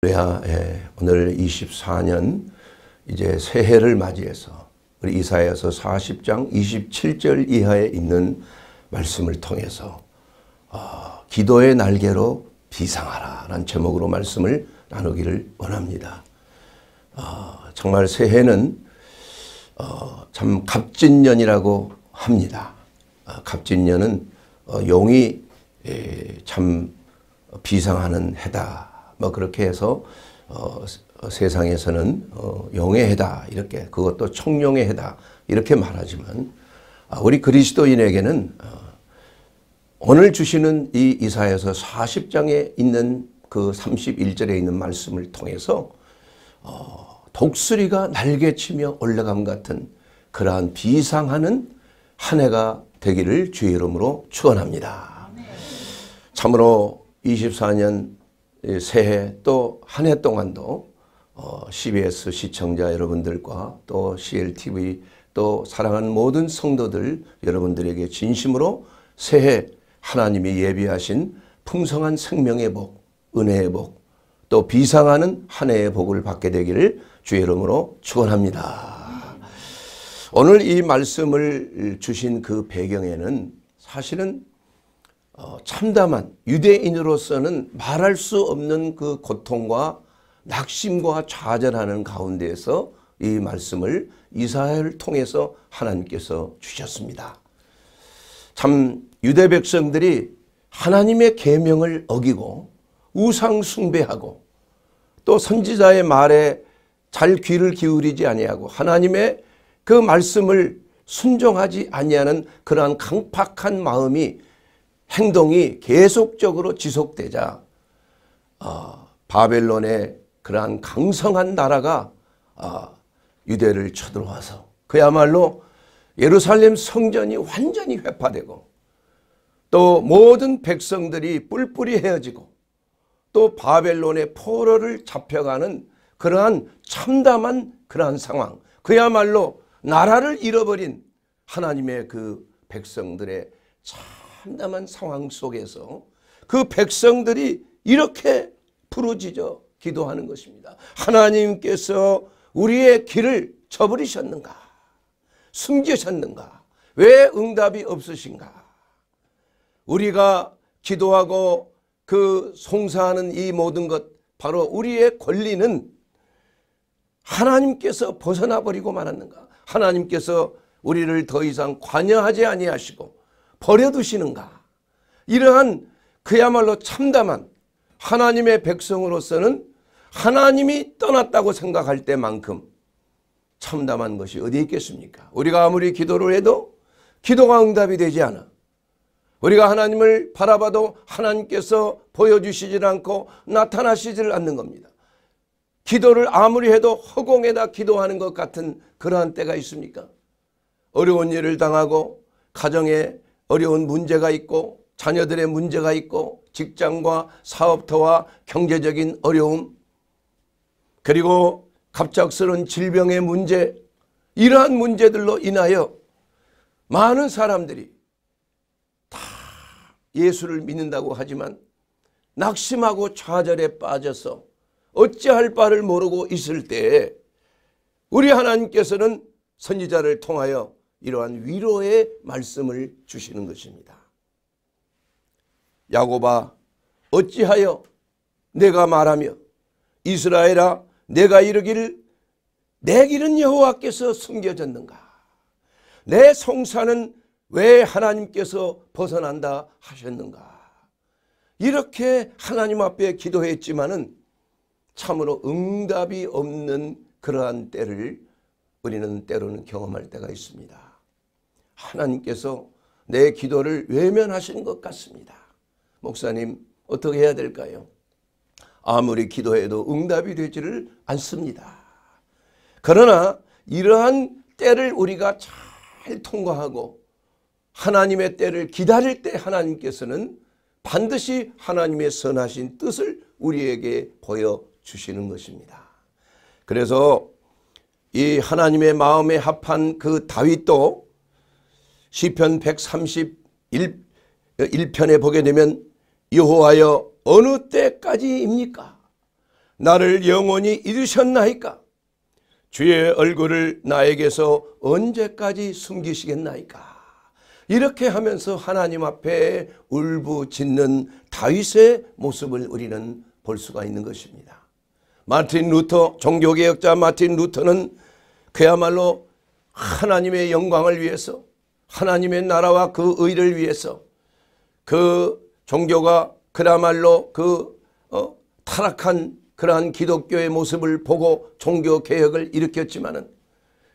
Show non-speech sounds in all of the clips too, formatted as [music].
그래야 예, 오늘 24년 이제 새해를 맞이해서 우리 이사야서 40장 27절 이하에 있는 말씀을 통해서 어, 기도의 날개로 비상하라라는 제목으로 말씀을 나누기를 원합니다. 어, 정말 새해는 어, 참 갑진년이라고 합니다. 갑진년은 어, 어, 용이 에, 예, 참 비상하는 해다 뭐 그렇게 해서 어, 세상에서는 어, 용의 해다 이렇게 그것도 청룡의 해다 이렇게 말하지만 아, 우리 그리스도인에게는 어, 오늘 주시는 이 이사에서 40장에 있는 그 31절에 있는 말씀을 통해서 어, 독수리가 날개치며 올라감 같은 그러한 비상하는 한 해가 되기를 주의 이름으로 축원합니다. 참으로 24년 새해 또 한 해 동안도 어, CBS 시청자 여러분들과 또 CLTV 또 사랑하는 모든 성도들 여러분들에게 진심으로 새해 하나님이 예비하신 풍성한 생명의 복, 은혜의 복, 또 비상하는 한 해의 복을 받게 되기를 주의 이름으로 축원합니다. 오늘 이 말씀을 주신 그 배경에는 사실은 어, 참담한 유대인으로서는 말할 수 없는 그 고통과 낙심과 좌절하는 가운데에서 이 말씀을 이사야를 통해서 하나님께서 주셨습니다. 참 유대 백성들이 하나님의 계명을 어기고 우상 숭배하고 또 선지자의 말에 잘 귀를 기울이지 아니하고 하나님의 그 말씀을 순종하지 아니하는 그러한 강팍한 마음이 행동이 계속적으로 지속되자 어, 바벨론의 그러한 강성한 나라가 어, 유대를 쳐들어와서 그야말로 예루살렘 성전이 완전히 회파되고 또 모든 백성들이 뿔뿔이 헤어지고 또 바벨론의 포로를 잡혀가는 그러한 참담한 그러한 상황 그야말로 나라를 잃어버린 하나님의 그 백성들의 참 참담한 상황 속에서 그 백성들이 이렇게 부르짖어 기도하는 것입니다. 하나님께서 우리의 길을 저버리셨는가? 숨기셨는가? 왜 응답이 없으신가? 우리가 기도하고 그 송사하는 이 모든 것 바로 우리의 권리는 하나님께서 벗어나 버리고 말았는가? 하나님께서 우리를 더 이상 관여하지 아니하시고 버려두시는가. 이러한 그야말로 참담한 하나님의 백성으로서는 하나님이 떠났다고 생각할 때만큼 참담한 것이 어디 있겠습니까? 우리가 아무리 기도를 해도 기도가 응답이 되지 않아. 우리가 하나님을 바라봐도 하나님께서 보여주시질 않고 나타나시질 않는 겁니다. 기도를 아무리 해도 허공에다 기도하는 것 같은 그러한 때가 있습니까? 어려운 일을 당하고 가정에 어려운 문제가 있고 자녀들의 문제가 있고 직장과 사업터와 경제적인 어려움 그리고 갑작스런 질병의 문제 이러한 문제들로 인하여 많은 사람들이 다 예수를 믿는다고 하지만 낙심하고 좌절에 빠져서 어찌할 바를 모르고 있을 때에 우리 하나님께서는 선지자를 통하여 이러한 위로의 말씀을 주시는 것입니다. 야고바 어찌하여 내가 말하며 이스라엘아 내가 이르기를 내 길은 여호와께서 숨겨졌는가 내 송사는 왜 하나님께서 벗어난다 하셨는가 이렇게 하나님 앞에 기도했지만은 참으로 응답이 없는 그러한 때를 우리는 때로는 경험할 때가 있습니다. 하나님께서 내 기도를 외면하신 것 같습니다. 목사님 어떻게 해야 될까요? 아무리 기도해도 응답이 되지를 않습니다. 그러나 이러한 때를 우리가 잘 통과하고 하나님의 때를 기다릴 때 하나님께서는 반드시 하나님의 선하신 뜻을 우리에게 보여주시는 것입니다. 그래서 이 하나님의 마음에 합한 그 다윗도 시편 131편에 어, 보게 되면 여호하여 어느 때까지입니까? 나를 영원히 잊으셨나이까? 주의 얼굴을 나에게서 언제까지 숨기시겠나이까? 이렇게 하면서 하나님 앞에 울부짖는 다윗의 모습을 우리는 볼 수가 있는 것입니다. 마틴 루터 종교개혁자 마틴 루터는 그야말로 하나님의 영광을 위해서 하나님의 나라와 그 의를 위해서 그 종교가 그야말로 그 어, 타락한 그러한 기독교의 모습을 보고 종교개혁을 일으켰지만은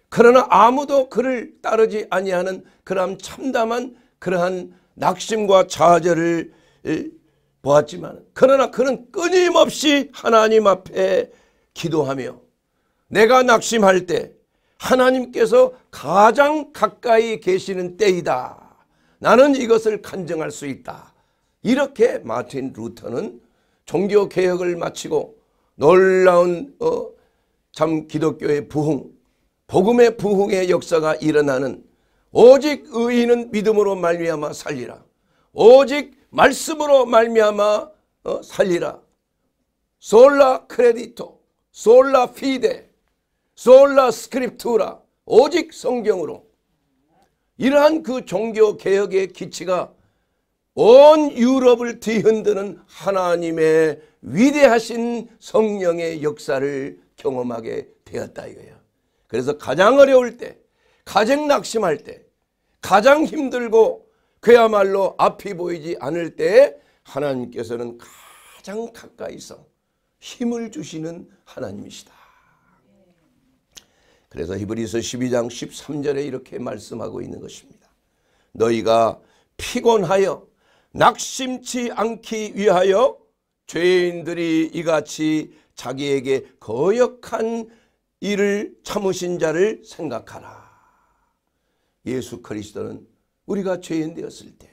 그러나 아무도 그를 따르지 아니하는 그러한 참담한 그러한 낙심과 좌절을 보았지만 그러나 그는 끊임없이 하나님 앞에 기도하며 내가 낙심할 때 하나님께서 가장 가까이 계시는 때이다. 나는 이것을 간증할 수 있다. 이렇게 마틴 루터는 종교개혁을 마치고 놀라운 어, 참 기독교의 부흥, 복음의 부흥의 역사가 일어나는 오직 의인은 믿음으로 말미암아 살리라. 오직 말씀으로 말미암아 어, 살리라. 솔라 크레디토, 솔라 피데, 솔라 스크립투라 오직 성경으로 이러한 그 종교 개혁의 기치가 온 유럽을 뒤흔드는 하나님의 위대하신 성령의 역사를 경험하게 되었다 이거예요. 그래서 가장 어려울 때, 가장 낙심할 때, 가장 힘들고 그야말로 앞이 보이지 않을 때 하나님께서는 가장 가까이서 힘을 주시는 하나님이시다. 그래서 히브리서 12장 13절에 이렇게 말씀하고 있는 것입니다. 너희가 피곤하여 낙심치 않기 위하여 죄인들이 이같이 자기에게 거역한 일을 참으신 자를 생각하라. 예수 그리스도는 우리가 죄인 되었을 때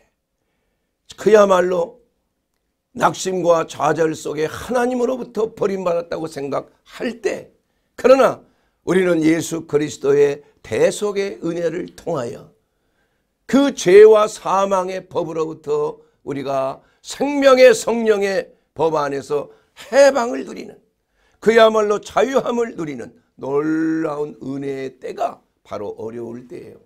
그야말로 낙심과 좌절 속에 하나님으로부터 버림받았다고 생각할 때 그러나 우리는 예수 그리스도의 대속의 은혜를 통하여 그 죄와 사망의 법으로부터 우리가 생명의 성령의 법 안에서 해방을 누리는 그야말로 자유함을 누리는 놀라운 은혜의 때가 바로 어려울 때예요.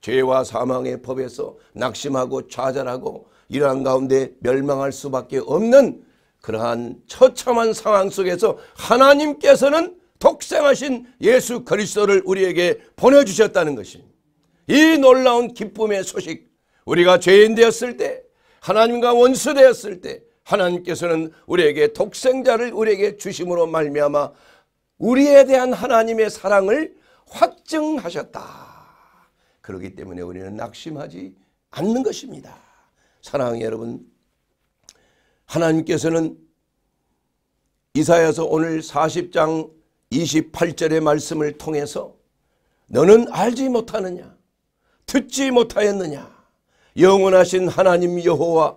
죄와 사망의 법에서 낙심하고 좌절하고 이러한 가운데 멸망할 수밖에 없는 그러한 처참한 상황 속에서 하나님께서는 독생하신 예수 그리스도를 우리에게 보내주셨다는 것입니다. 이 놀라운 기쁨의 소식 우리가 죄인 되었을 때 하나님과 원수 되었을 때 하나님께서는 우리에게 독생자를 우리에게 주심으로 말미암아 우리에 대한 하나님의 사랑을 확증하셨다. 그렇기 때문에 우리는 낙심하지 않는 것입니다. 사랑하는 여러분 하나님께서는 이사야서 오늘 40장 28절의 말씀을 통해서 너는 알지 못하느냐 듣지 못하였느냐 영원하신 하나님 여호와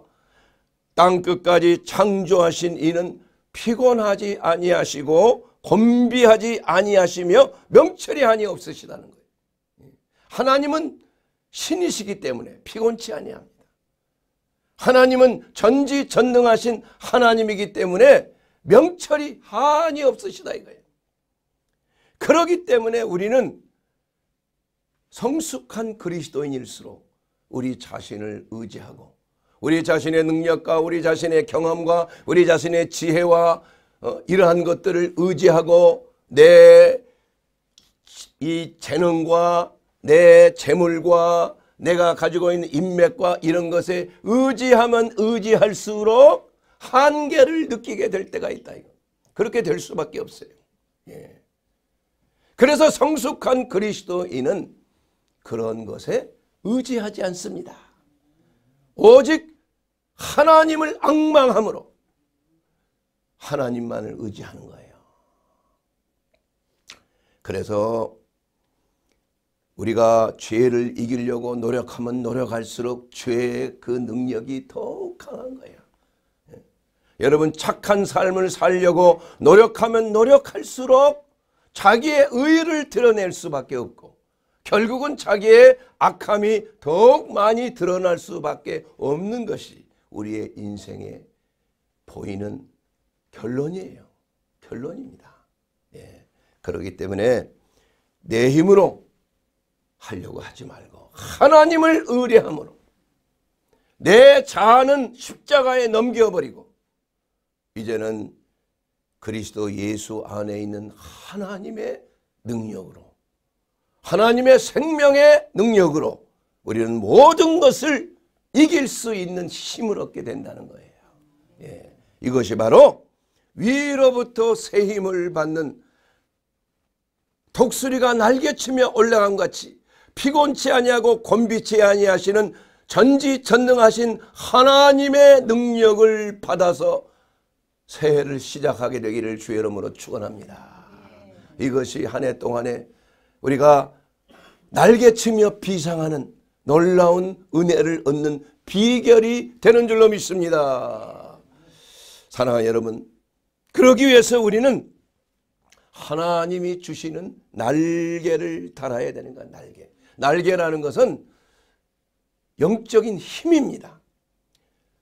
땅 끝까지 창조하신 이는 피곤하지 아니하시고 곤비하지 아니하시며 명철이 아니 없으시다는 거예요. 하나님은 신이시기 때문에 피곤치 아니합니다. 하나님은 전지전능하신 하나님이기 때문에 명철이 한이 없으시다 이거예요. 그러기 때문에 우리는 성숙한 그리스도인일수록 우리 자신을 의지하고 우리 자신의 능력과 우리 자신의 경험과 우리 자신의 지혜와 어, 이러한 것들을 의지하고 내 이 재능과 내 재물과 내가 가지고 있는 인맥과 이런 것에 의지하면 의지할수록 한계를 느끼게 될 때가 있다. 이거. 그렇게 될 수밖에 없어요. 예. 그래서 성숙한 그리스도인은 그런 것에 의지하지 않습니다. 오직 하나님을 악망함으로 하나님만을 의지하는 거예요. 그래서 우리가 죄를 이기려고 노력하면 노력할수록 죄의 그 능력이 더욱 강한 거예요. 예. 여러분 착한 삶을 살려고 노력하면 노력할수록 자기의 의를 드러낼 수밖에 없고 결국은 자기의 악함이 더욱 많이 드러날 수밖에 없는 것이 우리의 인생에 보이는 결론이에요. 결론입니다. 예. 그렇기 때문에 내 힘으로 하려고 하지 말고 하나님을 의뢰함으로 내 자아는 십자가에 넘겨버리고 이제는 그리스도 예수 안에 있는 하나님의 능력으로 하나님의 생명의 능력으로 우리는 모든 것을 이길 수 있는 힘을 얻게 된다는 거예요. 예. 이것이 바로 위로부터 새 힘을 받는 독수리가 날개치며 올라간 같이 피곤치 아니하고 곤비치 아니하시는 전지전능하신 하나님의 능력을 받아서 새해를 시작하게 되기를 주의 이름으로 축원합니다. 이것이 한 해 동안에 우리가 날개치며 비상하는 놀라운 은혜를 얻는 비결이 되는 줄로 믿습니다. 사랑하는 여러분, 그러기 위해서 우리는 하나님이 주시는 날개를 달아야 되는 거 날개. 날개라는 것은 영적인 힘입니다.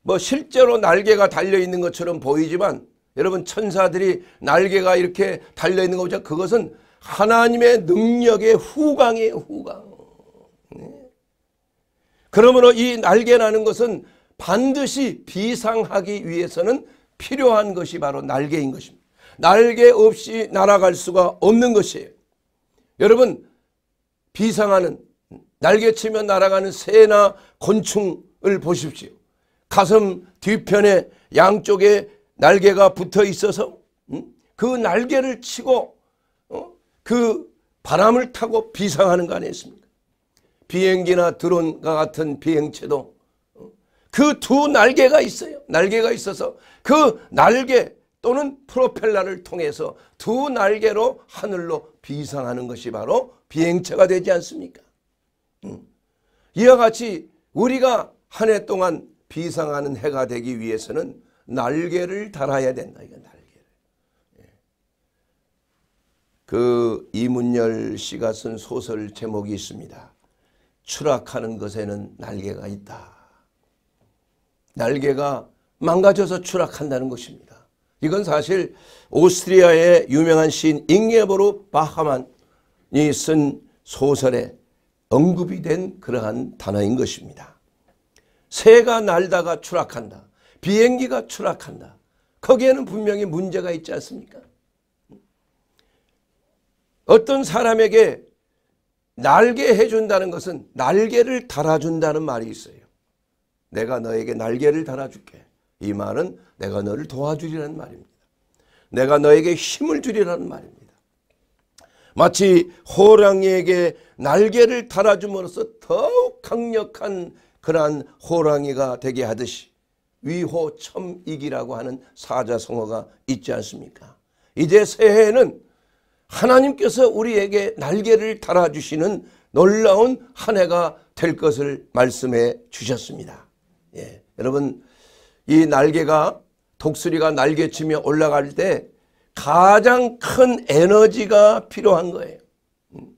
뭐 실제로 날개가 달려 있는 것처럼 보이지만 여러분 천사들이 날개가 이렇게 달려 있는 것보다 그것은 하나님의 능력의 후광이에요. 후광. 네. 그러므로 이 날개라는 것은 반드시 비상하기 위해서는 필요한 것이 바로 날개인 것입니다. 날개 없이 날아갈 수가 없는 것이에요. 여러분 비상하는 날개치며 날아가는 새나 곤충을 보십시오. 가슴 뒤편에 양쪽에 날개가 붙어 있어서 음? 그 날개를 치고 어? 그 바람을 타고 비상하는 거 아니겠습니까? 비행기나 드론과 같은 비행체도 어? 그두 날개가 있어요. 날개가 있어서 그 날개 또는 프로펠러를 통해서 두 날개로 하늘로 비상하는 것이 바로 비행체가 되지 않습니까? 음. 이와 같이 우리가 한 해 동안 비상하는 해가 되기 위해서는 날개를 달아야 된다. 이거 날개를. 예. 그 이문열 씨가 쓴 소설 제목이 있습니다. 추락하는 것에는 날개가 있다. 날개가 망가져서 추락한다는 것입니다. 이건 사실 오스트리아의 유명한 시인 잉예보르 바하만이 쓴 소설에 언급이 된 그러한 단어인 것입니다. 새가 날다가 추락한다. 비행기가 추락한다. 거기에는 분명히 문제가 있지 않습니까? 어떤 사람에게 날개 해준다는 것은 날개를 달아준다는 말이 있어요. 내가 너에게 날개를 달아줄게. 이 말은 내가 너를 도와주리라는 말입니다. 내가 너에게 힘을 주리라는 말입니다. 마치 호랑이에게 날개를 달아줌으로써 더욱 강력한 그러한 호랑이가 되게 하듯이 위호첨익이라고 하는 사자성어가 있지 않습니까? 이제 새해에는 하나님께서 우리에게 날개를 달아주시는 놀라운 한 해가 될 것을 말씀해 주셨습니다. 예, 여러분 이 날개가 독수리가 날개치며 올라갈 때 가장 큰 에너지가 필요한 거예요. 음.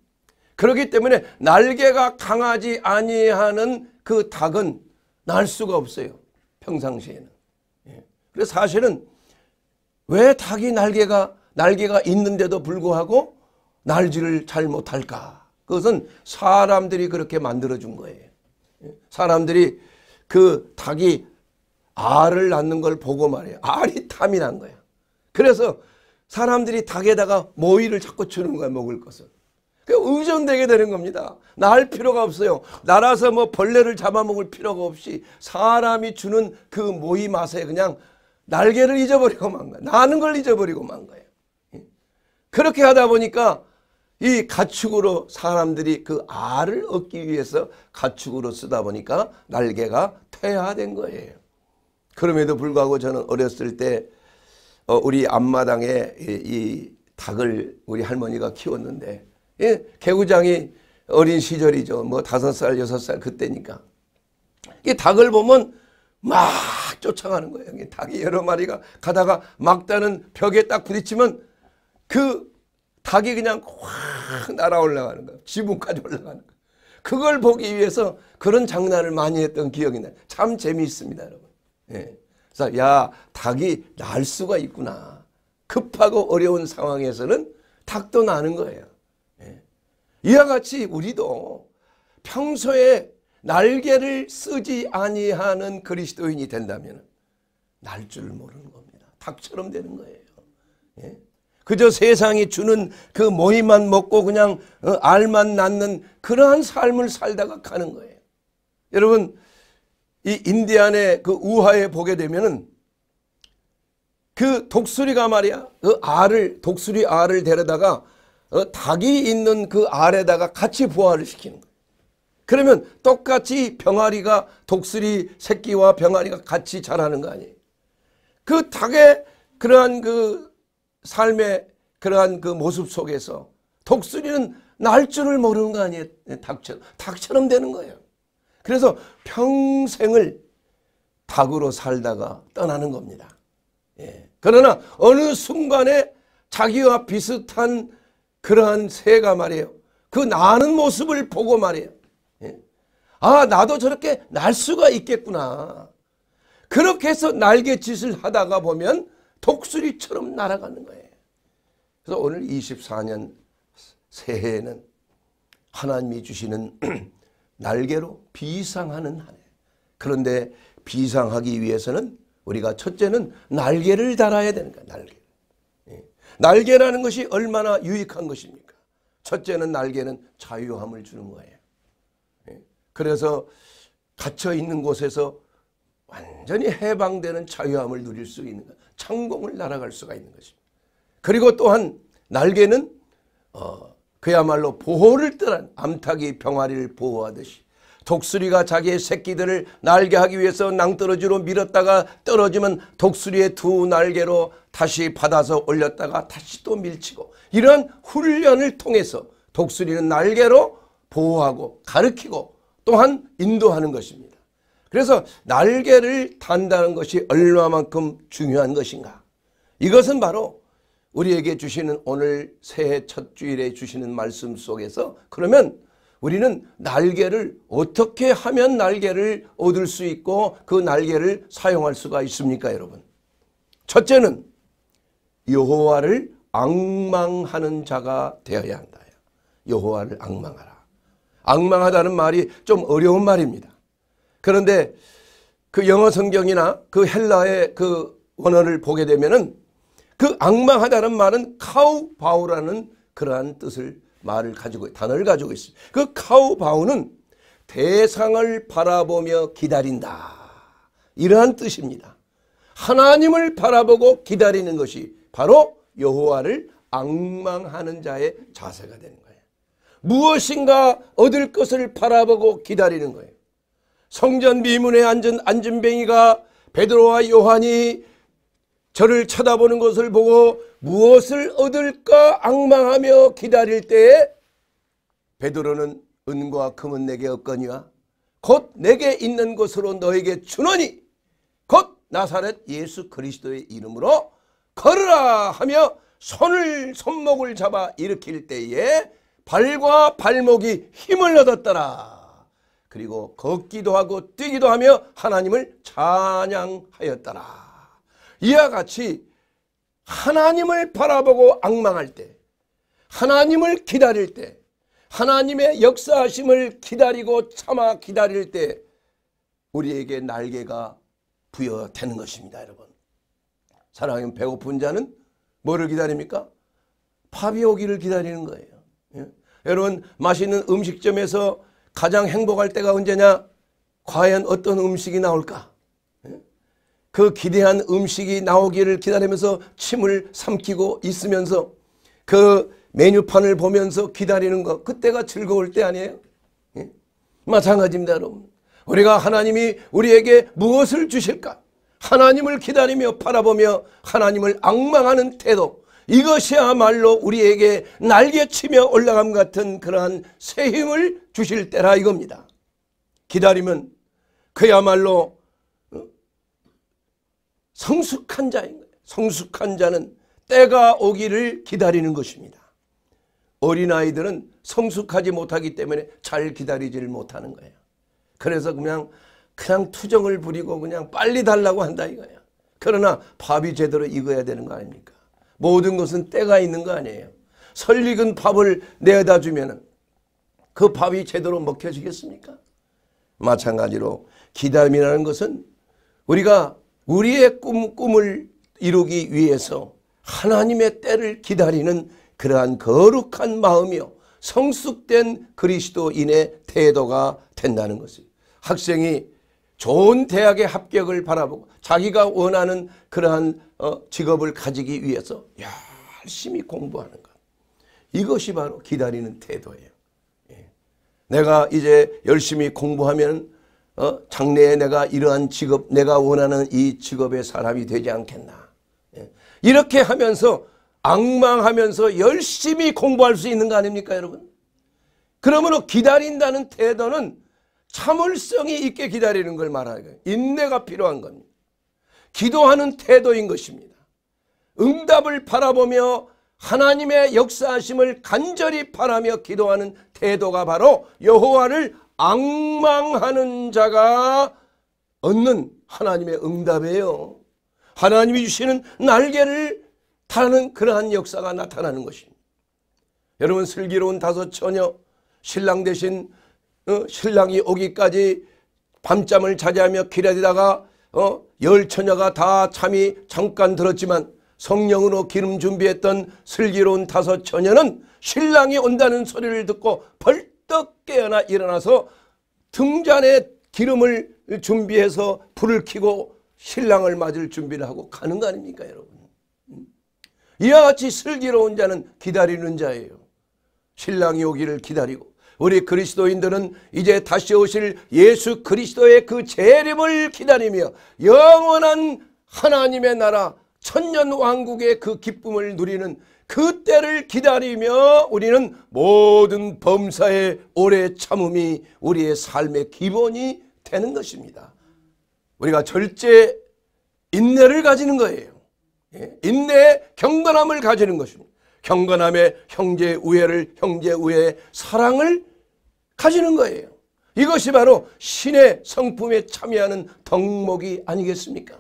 그렇기 때문에 날개가 강하지 아니하는 그 닭은 날 수가 없어요. 평상시에는. 예. 그래서 사실은 왜 닭이 날개가 날개가 있는데도 불구하고 날지를 잘 못할까? 그것은 사람들이 그렇게 만들어준 거예요. 예. 사람들이 그 닭이 알을 낳는 걸 보고 말이에요. 알이 탐이 난 거야. 그래서 사람들이 닭에다가 모이를 자꾸 주는 거야 먹을 것을. 그 의존되게 되는 겁니다. 나 필요가 없어요. 날아서 뭐 벌레를 잡아먹을 필요가 없이 사람이 주는 그 모의 맛에 그냥 날개를 잊어버리고 만 거예요. 나는 걸 잊어버리고 만 거예요. 그렇게 하다 보니까 이 가축으로 사람들이 그 알을 얻기 위해서 가축으로 쓰다 보니까 날개가 퇴화된 거예요. 그럼에도 불구하고 저는 어렸을 때 어, 우리 앞마당에 이 닭을 우리 할머니가 키웠는데 예, 개구장이 어린 시절이죠. 뭐 다섯 살, 여섯 살 그때니까. 이 닭을 보면 막 쫓아가는 거예요. 닭이 여러 마리가 가다가 막다는 벽에 딱 부딪히면 그 닭이 그냥 확 날아 올라가는 거예요. 지붕까지 올라가는 거예요. 그걸 보기 위해서 그런 장난을 많이 했던 기억이 나요. 참 재미있습니다, 여러분. 예. 그래서 야, 닭이 날 수가 있구나. 급하고 어려운 상황에서는 닭도 나는 거예요. 이와 같이 우리도 평소에 날개를 쓰지 아니하는 그리스도인이 된다면 날 줄 모르는 겁니다. 닭처럼 되는 거예요. 예? 그저 세상이 주는 그 모임만 먹고 그냥 어, 알만 낳는 그러한 삶을 살다가 가는 거예요. 여러분 이 인디안의 그 우하에 보게 되면은 그 독수리가 말이야 그 알을 독수리 알을 데려다가 어, 닭이 있는 그 알에다가 같이 부화를 시키는 거예요. 그러면 똑같이 병아리가 독수리 새끼와 병아리가 같이 자라는 거 아니에요. 그 닭의 그러한 그 삶의 그러한 그 모습 속에서 독수리는 날 줄을 모르는 거 아니에요. 닭처럼. 닭처럼 되는 거예요. 그래서 평생을 닭으로 살다가 떠나는 겁니다. 예. 그러나 어느 순간에 자기와 비슷한 그러한 새가 말이에요. 그 나는 모습을 보고 말이에요. 예? 아 나도 저렇게 날 수가 있겠구나. 그렇게 해서 날개짓을 하다가 보면 독수리처럼 날아가는 거예요. 그래서 오늘 24년 새해에는 하나님이 주시는 [clears throat] 날개로 비상하는 한 해. 그런데 비상하기 위해서는 우리가 첫째는 날개를 달아야 되는 거야. 날개. 날개라는 것이 얼마나 유익한 것입니까? 첫째는 날개는 자유함을 주는 거예요. 예? 그래서 갇혀 있는 곳에서 완전히 해방되는 자유함을 누릴 수 있는 것, 창공을 날아갈 수가 있는 것입니다. 그리고 또한 날개는 어, 그야말로 보호를 떠난 암탉이 병아리를 보호하듯이 독수리가 자기의 새끼들을 날게 하기 위해서 낭떠러지로 밀었다가 떨어지면 독수리의 두 날개로 다시 받아서 올렸다가 다시 또 밀치고 이런 훈련을 통해서 독수리는 날개로 보호하고 가르키고 또한 인도하는 것입니다. 그래서 날개를 단다는 것이 얼마만큼 중요한 것인가. 이것은 바로 우리에게 주시는 오늘 새해 첫 주일에 주시는 말씀 속에서 그러면 우리는 날개를 어떻게 하면 날개를 얻을 수 있고 그 날개를 사용할 수가 있습니까 여러분? 첫째는 여호와를 악망하는 자가 되어야 한다. 여호와를 악망하라. 악망하다는 말이 좀 어려운 말입니다. 그런데 그 영어 성경이나 그 헬라의 그 원어를 보게 되면은 그 악망하다는 말은 카우바우라는 그러한 뜻을 말을 가지고 단어를 가지고 있습니다. 그 카우바우는 대상을 바라보며 기다린다. 이러한 뜻입니다. 하나님을 바라보고 기다리는 것이 바로 여호와를 악망하는 자의 자세가 되는 거예요. 무엇인가 얻을 것을 바라보고 기다리는 거예요. 성전 미문에 앉은 안진뱅이가 베드로와 요한이 저를 쳐다보는 것을 보고 무엇을 얻을까 악망하며 기다릴 때에 베드로는 은과 금은 내게 없거니와 곧 내게 있는 것으로 너에게 주노니 곧 나사렛 예수 그리스도의 이름으로 걸으라 하며 손을 손목을 잡아 일으킬 때에 발과 발목이 힘을 얻었더라. 그리고 걷기도 하고 뛰기도 하며 하나님을 찬양하였더라. 이와 같이 하나님을 바라보고 악망할 때 하나님을 기다릴 때 하나님의 역사하심을 기다리고 참아 기다릴 때 우리에게 날개가 부여되는 것입니다 여러분 사랑하는 배고픈 자는 뭐를 기다립니까? 밥이 오기를 기다리는 거예요 예? 여러분 맛있는 음식점에서 가장 행복할 때가 언제냐 과연 어떤 음식이 나올까 그 기대한 음식이 나오기를 기다리면서 침을 삼키고 있으면서 그 메뉴판을 보면서 기다리는 것 그때가 즐거울 때 아니에요? 예? 마찬가지입니다 여러분. 우리가 하나님이 우리에게 무엇을 주실까? 하나님을 기다리며 바라보며 하나님을 악망하는 태도 이것이야말로 우리에게 날개치며 올라감 같은 그러한 새 힘을 주실 때라 이겁니다. 기다림은 그야말로 성숙한 자인 거예요. 성숙한 자는 때가 오기를 기다리는 것입니다. 어린아이들은 성숙하지 못하기 때문에 잘 기다리지를 못하는 거예요. 그래서 그냥 그냥 투정을 부리고 그냥 빨리 달라고 한다 이거예요. 그러나 밥이 제대로 익어야 되는 거 아닙니까? 모든 것은 때가 있는 거 아니에요. 설익은 밥을 내다 주면 그 밥이 제대로 먹혀지겠습니까? 마찬가지로 기다림이라는 것은 우리가 우리의 꿈, 꿈을 이루기 위해서 하나님의 때를 기다리는 그러한 거룩한 마음이요 성숙된 그리스도인의 태도가 된다는 것입니 학생이 좋은 대학의 합격을 바라보고 자기가 원하는 그러한 어, 직업을 가지기 위해서 열심히 공부하는 것. 이것이 바로 기다리는 태도예요. 예. 내가 이제 열심히 공부하면 어? 장래에 내가 이러한 직업 내가 원하는 이 직업의 사람이 되지 않겠나. 예. 이렇게 하면서 악망하면서 열심히 공부할 수 있는 거 아닙니까 여러분? 그러므로 기다린다는 태도는 참을성이 있게 기다리는 걸 말하는 거예요. 인내가 필요한 겁니다. 기도하는 태도인 것입니다. 응답을 바라보며 하나님의 역사하심을 간절히 바라며 기도하는 태도가 바로 여호와를 악망하는 자가 얻는 하나님의 응답이에요. 하나님이 주시는 날개를 타는 그러한 역사가 나타나는 것입니다. 여러분 슬기로운 다섯 처녀 신랑 대신 어, 신랑이 오기까지 밤잠을 자제하며 기다리다가 어, 열 처녀가 다 참이 잠깐 들었지만 성령으로 기름 준비했던 슬기로운 다섯 처녀는 신랑이 온다는 소리를 듣고 벌 벌떡 깨어나 일어나서 등잔에 기름을 준비해서 불을 켜고 신랑을 맞을 준비를 하고 가는 거 아닙니까 여러분. 음? 이와 같이 슬기로운 자는 기다리는 자예요. 신랑이 오기를 기다리고 우리 그리스도인들은 이제 다시 오실 예수 그리스도의 그 재림을 기다리며 영원한 하나님의 나라 천년 왕국의 그 기쁨을 누리는 그때를 기다리며 우리는 모든 범사의 오래 참음이 우리의 삶의 기본이 되는 것입니다. 우리가 절제 인내를 가지는 거예요. 예? 인내 경건함을 가지는 것입니다. 경건함의 형제 우애를 형제 우애의 사랑을 가지는 거예요. 이것이 바로 신의 성품에 참여하는 덕목이 아니겠습니까?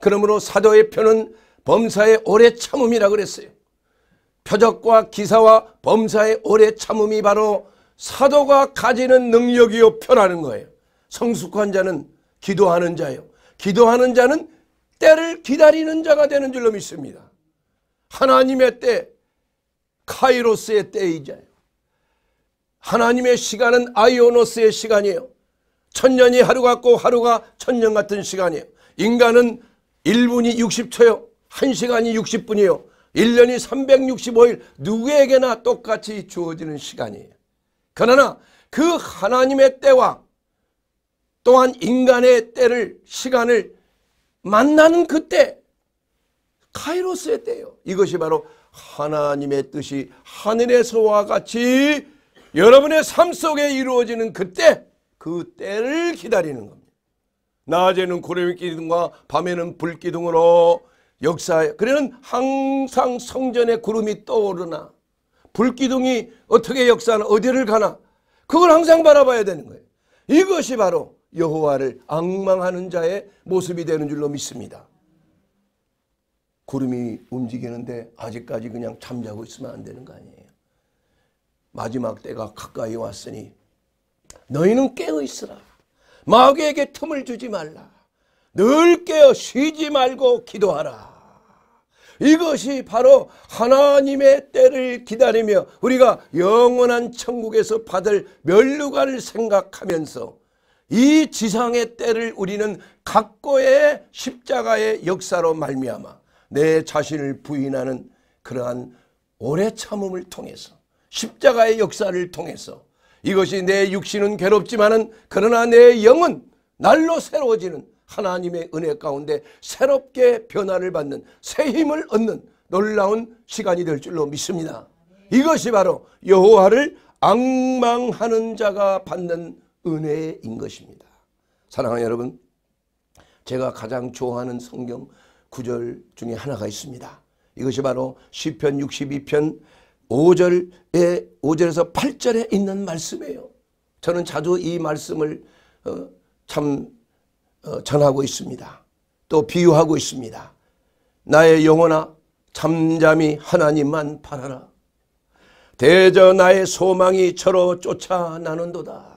그러므로 사도의 표는 범사의 오래 참음이라 그랬어요. 표적과 기사와 범사의 오래 참음이 바로 사도가 가지는 능력이요 표라는 거예요. 성숙한 자는 기도하는 자요. 기도하는 자는 때를 기다리는 자가 되는 줄로 믿습니다. 하나님의 때, 카이로스의 때이자요. 하나님의 시간은 아이오노스의 시간이에요. 천년이 하루 같고 하루가 천년 같은 시간이에요. 인간은 1분이 60초요. 1시간이 60분이요. 1년이 365일 누구에게나 똑같이 주어지는 시간이에요. 그러나 그 하나님의 때와 또한 인간의 때를 시간을 만나는 그때 카이로스의 때요. 이것이 바로 하나님의 뜻이 하늘에서와 같이 여러분의 삶 속에 이루어지는 그때 그 때를 기다리는 겁니다. 낮에는 고래기둥과 밤에는 불기둥으로 역사에 그래는 항상 성전에 구름이 떠오르나 불기둥이 어떻게 역사나 어디를 가나 그걸 항상 바라봐야 되는 거예요. 이것이 바로 여호와를 악망하는 자의 모습이 되는 줄로 믿습니다. 구름이 움직이는데 아직까지 그냥 잠자고 있으면 안 되는 거 아니에요. 마지막 때가 가까이 왔으니 너희는 깨어 있으라. 마귀에게 틈을 주지 말라. 늘 깨어 쉬지 말고 기도하라. 이것이 바로 하나님의 때를 기다리며 우리가 영원한 천국에서 받을 멸류관을 생각하면서 이 지상의 때를 우리는 각고의 십자가의 역사로 말미암아 내 자신을 부인하는 그러한 오래 참음을 통해서 십자가의 역사를 통해서 이것이 내 육신은 괴롭지만은 그러나 내 영은 날로 새로워지는 하나님의 은혜 가운데 새롭게 변화를 받는 새 힘을 얻는 놀라운 시간이 될 줄로 믿습니다. 이것이 바로 여호와를 악망하는 자가 받는 은혜인 것입니다. 사랑하는 여러분 제가 가장 좋아하는 성경 구절 중에 하나가 있습니다. 이것이 바로 시편 62편 5절에 5절에서 8절에 있는 말씀이에요. 저는 자주 이 말씀을 어, 참 어, 전하고 있습니다. 또 비유하고 있습니다. 나의 영혼아 잠잠히 하나님만 바라라. 대저 나의 소망이 저로 쫓아나는도다.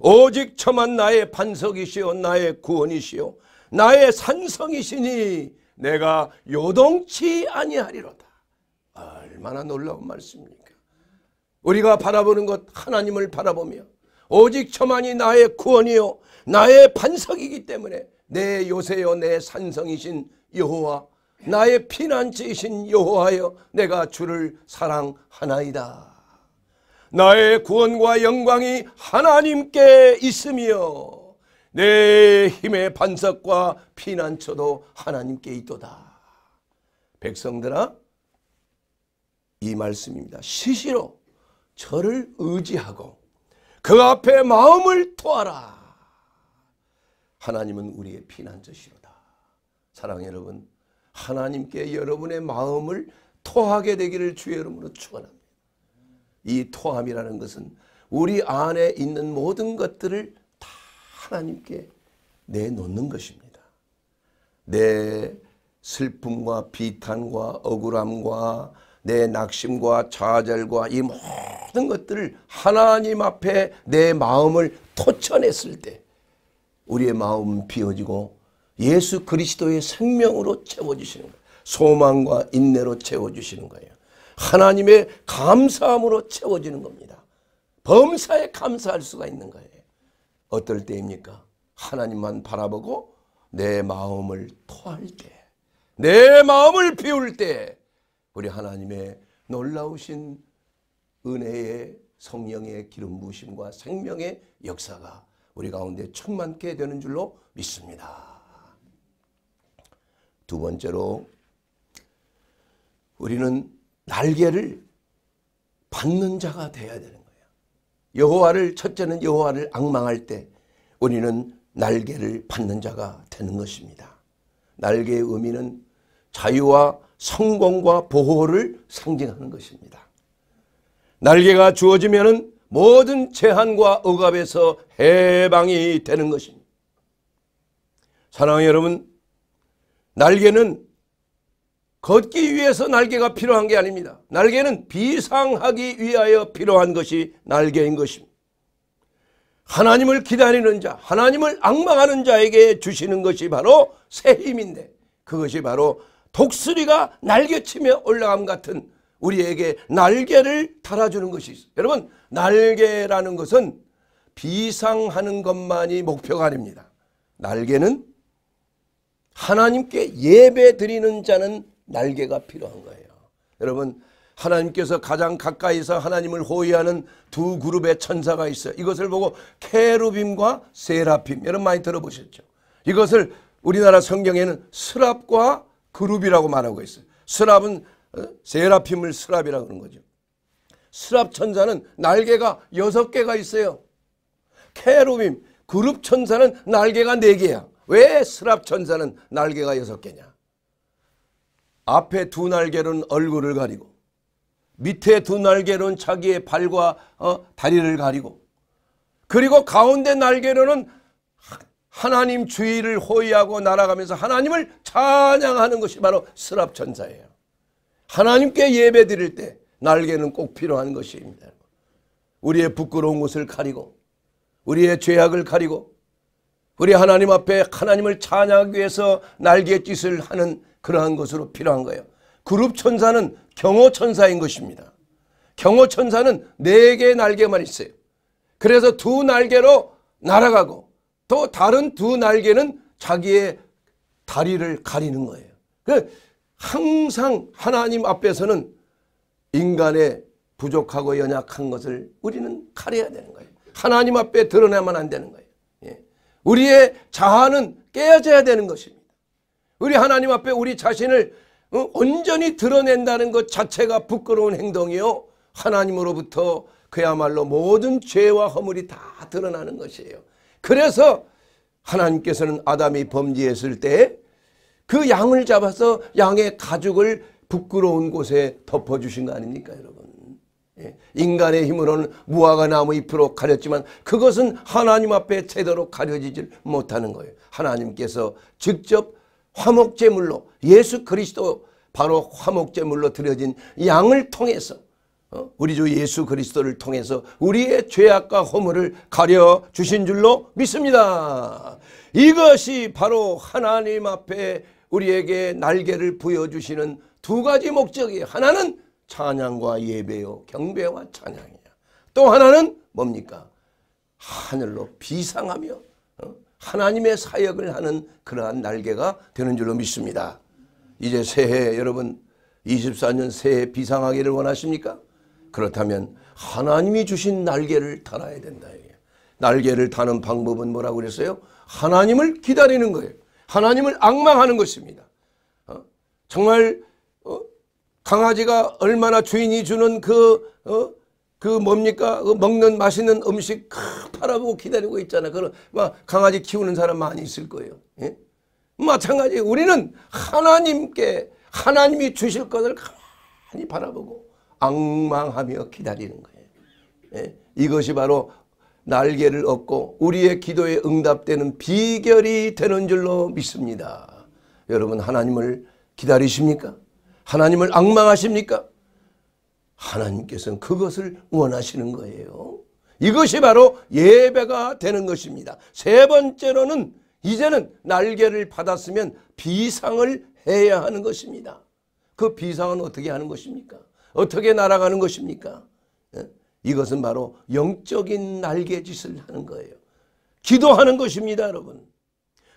오직 저만 나의 반석이시요 나의 구원이시요 나의 산성이시니 내가 요동치 아니하리로다. 얼마나 놀라운 말씀입니까? 우리가 바라보는 것 하나님을 바라보며 오직 저만이 나의 구원이요 나의 반석이기 때문에 내 요새여 내 산성이신 여호와 나의 피난지이신 여호와여 내가 주를 사랑하나이다. 나의 구원과 영광이 하나님께 있으며 내 힘의 반석과 피난처도 하나님께 있도다. 백성들아 이 말씀입니다. 시시로 저를 의지하고 그 앞에 마음을 토하라. 하나님은 우리의 피난처시로다. 사랑 여러분, 하나님께 여러분의 마음을 토하게 되기를 주의 이름으로 축원합니다. 이 토함이라는 것은 우리 안에 있는 모든 것들을 다 하나님께 내놓는 것입니다. 내 슬픔과 비탄과 억울함과 내 낙심과 좌절과 이 모든 것들을 하나님 앞에 내 마음을 토쳐냈을 때 우리의 마음 비워지고 예수 그리스도의 생명으로 채워주시는 거예요. 소망과 인내로 채워주시는 거예요. 하나님의 감사함으로 채워지는 겁니다. 범사에 감사할 수가 있는 거예요. 어떨 때입니까? 하나님만 바라보고 내 마음을 토할 때, 내 마음을 비울 때 우리 하나님의 놀라우신 은혜의 성령의 기름 부심과 생명의 역사가 우리 가운데 천만 개 되는 줄로 믿습니다. 두 번째로 우리는 날개를 받는 자가 되어야 되는 거예요. 여호와를 첫째는 여호와를 악망할 때 우리는 날개를 받는 자가 되는 것입니다. 날개의 의미는 자유와 성공과 보호를 상징하는 것입니다. 날개가 주어지면은 모든 제한과 억압에서 해방이 되는 것입니다. 사랑하는 여러분, 날개는 걷기 위해서 날개가 필요한 게 아닙니다. 날개는 비상하기 위하여 필요한 것이 날개인 것입니다. 하나님을 기다리는 자, 하나님을 악망하는 자에게 주시는 것이 바로 새 힘인데 그것이 바로 독수리가 날개치며 올라감 같은 우리에게 날개를 달아주는 것이 있어요. 여러분 날개라는 것은 비상하는 것만이 목표가 아닙니다. 날개는 하나님께 예배 드리는 자는 날개가 필요한 거예요. 여러분 하나님께서 가장 가까이서 하나님을 호위하는 두 그룹의 천사가 있어요. 이것을 보고 케루빔과 세라핌 여러분 많이 들어보셨죠. 이것을 우리나라 성경에는 스랍과 그룹이라고 말하고 있어요. 스랍은 어? 세라핌을 스랍이라 그런 거죠. 스랍 천사는 날개가 여섯 개가 있어요. 캐로빔 그룹 천사는 날개가 네 개야. 왜 스랍 천사는 날개가 여섯 개냐? 앞에 두 날개로는 얼굴을 가리고 밑에 두 날개로는 자기의 발과 어, 다리를 가리고 그리고 가운데 날개로는 하나님 주의를 호위하고 날아가면서 하나님을 찬양하는 것이 바로 스랍 천사예요. 하나님께 예배 드릴 때 날개는 꼭 필요한 것입니다. 우리의 부끄러운 것을 가리고 우리의 죄악을 가리고 우리 하나님 앞에 하나님을 찬양하기 위해서 날개짓을 하는 그러한 것으로 필요한 거예요. 그룹 천사는 경호 천사인 것입니다. 경호 천사는 네 개의 날개만 있어요. 그래서 두 날개로 날아가고 또 다른 두 날개는 자기의 다리를 가리는 거예요. 그 항상 하나님 앞에서는 인간의 부족하고 연약한 것을 우리는 가려야 되는 거예요. 하나님 앞에 드러내면 안 되는 거예요. 예. 우리의 자아는 깨져야 되는 것입니다. 우리 하나님 앞에 우리 자신을 어, 온전히 드러낸다는 것 자체가 부끄러운 행동이요. 하나님으로부터 그야말로 모든 죄와 허물이 다 드러나는 것이에요. 그래서 하나님께서는 아담이 범죄했을 때그 양을 잡아서 양의 가죽을 부끄러운 곳에 덮어주신 거 아닙니까 여러분. 예. 인간의 힘으로는 무화과 나무 잎으로 가렸지만 그것은 하나님 앞에 제대로 가려지질 못하는 거예요. 하나님께서 직접 화목제물로 예수 그리스도 바로 화목제물로 드려진 양을 통해서 어, 우리 주 예수 그리스도를 통해서 우리의 죄악과 허물을 가려 주신 줄로 믿습니다. 이것이 바로 하나님 앞에 우리에게 날개를 보여주시는 두 가지 목적이 하나는 찬양과 예배요 경배와 찬양이냐 또 하나는 뭡니까 하늘로 비상하며 어? 하나님의 사역을 하는 그러한 날개가 되는 줄로 믿습니다 이제 새해 여러분 24년 새해 비상하기를 원하십니까 그렇다면 하나님이 주신 날개를 달아야 된다 날개를 타는 방법은 뭐라고 그랬어요? 하나님을 기다리는 거예요. 하나님을 악망하는 것입니다. 어? 정말 어? 강아지가 얼마나 주인이 주는 그, 어? 그 뭡니까? 그 먹는 맛있는 음식 팔아보고 기다리고 있잖아. 그런 막 강아지 키우는 사람 많이 있을 거예요. 예? 마찬가지 우리는 하나님께 하나님이 주실 것을 가만 바라보고 악망하며 기다리는 거예요. 예? 이것이 바로 날개를 얻고 우리의 기도에 응답되는 비결이 되는 줄로 믿습니다. 여러분 하나님을 기다리십니까? 하나님을 악망하십니까? 하나님께서는 그것을 원하시는 거예요. 이것이 바로 예배가 되는 것입니다. 세 번째로는 이제는 날개를 받았으면 비상을 해야 하는 것입니다. 그 비상은 어떻게 하는 것입니까? 어떻게 날아가는 것입니까? 이것은 바로 영적인 날개짓을 하는 거예요. 기도하는 것입니다, 여러분.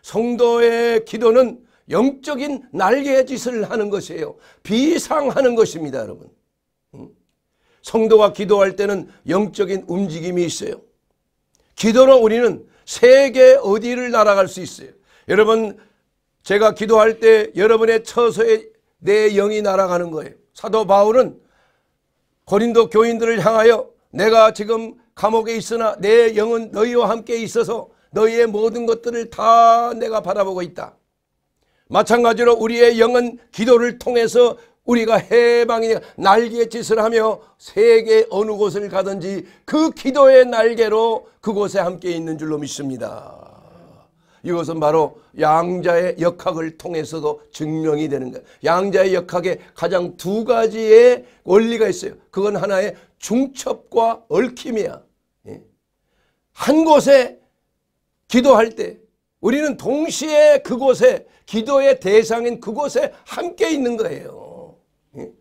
성도의 기도는 영적인 날개짓을 하는 것이에요. 비상하는 것입니다, 여러분. 성도가 기도할 때는 영적인 움직임이 있어요. 기도로 우리는 세계 어디를 날아갈 수 있어요. 여러분 제가 기도할 때 여러분의 처소에 내 영이 날아가는 거예요. 사도 바울은 고린도 교인들을 향하여 내가 지금 감옥에 있으나 내 영은 너희와 함께 있어서 너희의 모든 것들을 다 내가 바라보고 있다. 마찬가지로 우리의 영은 기도를 통해서 우리가 해방이 날개짓을 하며 세계 어느 곳을 가든지 그 기도의 날개로 그곳에 함께 있는 줄로 믿습니다. 이것은 바로 양자의 역학을 통해서도 증명이 되는 거예요. 양자의 역학에 가장 두 가지의 원리가 있어요. 그건 하나의 중첩과 얽힘이야. 예. 한 곳에 기도할 때 우리는 동시에 그곳에 기도의 대상인 그곳에 함께 있는 거예요. 예.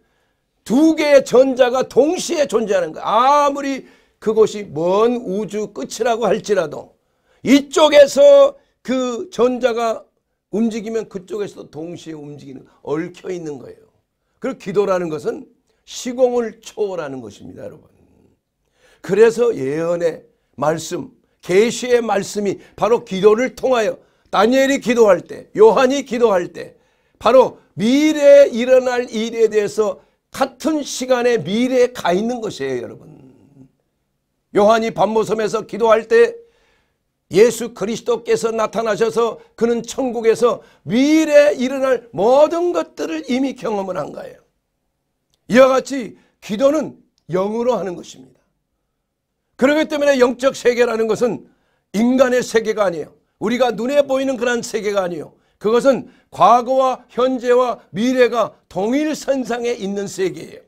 두 개의 전자가 동시에 존재하는 거야 아무리 그곳이 먼 우주 끝이라고 할지라도 이쪽에서 그 전자가 움직이면 그쪽에서도 동시에 움직이는 얽혀 있는 거예요. 그리고 기도라는 것은 시공을 초월하는 것입니다, 여러분. 그래서 예언의 말씀, 계시의 말씀이 바로 기도를 통하여 다니엘이 기도할 때, 요한이 기도할 때 바로 미래에 일어날 일에 대해서 같은 시간에 미래에 가 있는 것이에요, 여러분. 요한이 반모섬에서 기도할 때 예수 그리스도께서 나타나셔서 그는 천국에서 미래에 일어날 모든 것들을 이미 경험을 한 거예요. 이와 같이 기도는 영으로 하는 것입니다. 그렇기 때문에 영적 세계라는 것은 인간의 세계가 아니에요. 우리가 눈에 보이는 그런 세계가 아니에요. 그것은 과거와 현재와 미래가 동일선상에 있는 세계예요.